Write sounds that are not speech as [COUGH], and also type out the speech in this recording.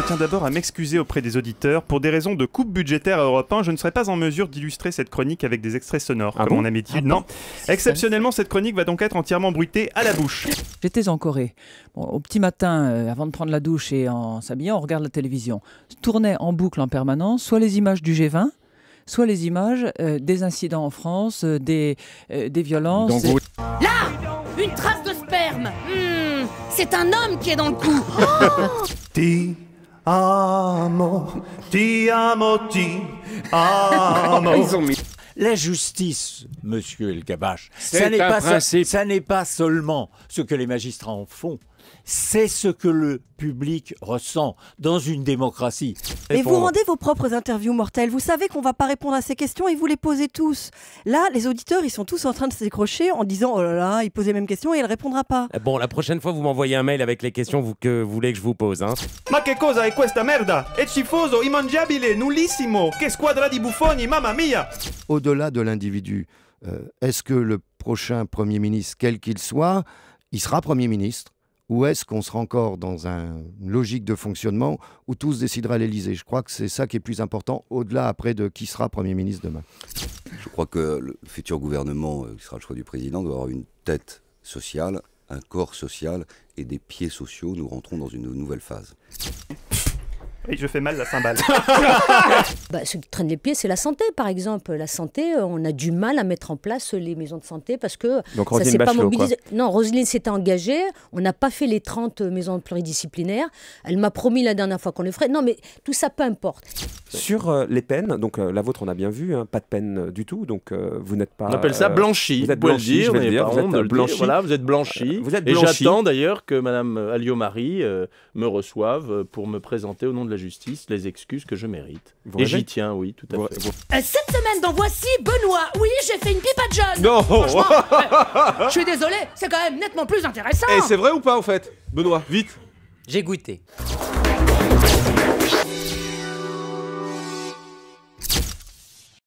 je tiens d'abord à m'excuser auprès des auditeurs. Pour des raisons de coupe budgétaire à Europe 1, je ne serai pas en mesure d'illustrer cette chronique avec des extraits sonores, ah comme on a ah non. Exceptionnellement, cette chronique va donc être entièrement bruitée à la bouche. J'étais en Corée. au petit matin, euh, avant de prendre la douche et en s'habillant, on regarde la télévision. Je en boucle en permanence, soit les images du G20, soit les images euh, des incidents en France, euh, des, des violences. Là Une trace de sperme hmm, C'est un homme qui est dans le coup [LAUGHS] Amo, ti amo, ti amo. [LAUGHS] La justice, monsieur El Gabache, ça n'est pas, pas seulement ce que les magistrats en font, c'est ce que le public ressent dans une démocratie. Mais vous rendez vos propres interviews mortelles. Vous savez qu'on ne va pas répondre à ces questions et vous les posez tous. Là, les auditeurs, ils sont tous en train de se décrocher en disant Oh là là, il posait même mêmes questions et il ne répondra pas. Eh bon, la prochaine fois, vous m'envoyez un mail avec les questions vous, que vous voulez que je vous pose. Hein. Ma che cosa è questa merda? È cifoso, immangiabile, nullissimo. Che squadra di buffoni, mamma mia! au-delà de l'individu. Euh, est-ce que le prochain Premier ministre, quel qu'il soit, il sera Premier ministre ou est-ce qu'on sera encore dans une logique de fonctionnement où tous se décidera à l'Élysée Je crois que c'est ça qui est plus important, au-delà après de qui sera Premier ministre demain. Je crois que le futur gouvernement, euh, qui sera le choix du président, doit avoir une tête sociale, un corps social et des pieds sociaux. Nous rentrons dans une nouvelle phase. Et je fais mal la cymbale. [LAUGHS] [LAUGHS] Bah, ce qui traîne les pieds, c'est la santé, par exemple. La santé, euh, on a du mal à mettre en place les maisons de santé parce que Donc, ça s'est pas mobilisé. Non, Roselyne s'était engagée. On n'a pas fait les 30 maisons pluridisciplinaires. Elle m'a promis la dernière fois qu'on les ferait. Non, mais tout ça, peu importe. Sur euh, les peines, donc euh, la vôtre, on a bien vu, hein, pas de peine du tout, donc vous n'êtes pas. On appelle ça blanchi. Vous êtes dire. Vous êtes blanchi. vous êtes blanchi. Et j'attends d'ailleurs que Madame Alio Marie me reçoive pour me présenter au nom de la justice les excuses que je mérite. Et j'y tiens, oui, tout à fait. Euh, cette semaine dans Voici Benoît, oui, j'ai fait une pipe à John Non Je suis désolé, c'est quand même nettement plus intéressant Et c'est vrai ou pas, en fait Benoît, vite J'ai goûté.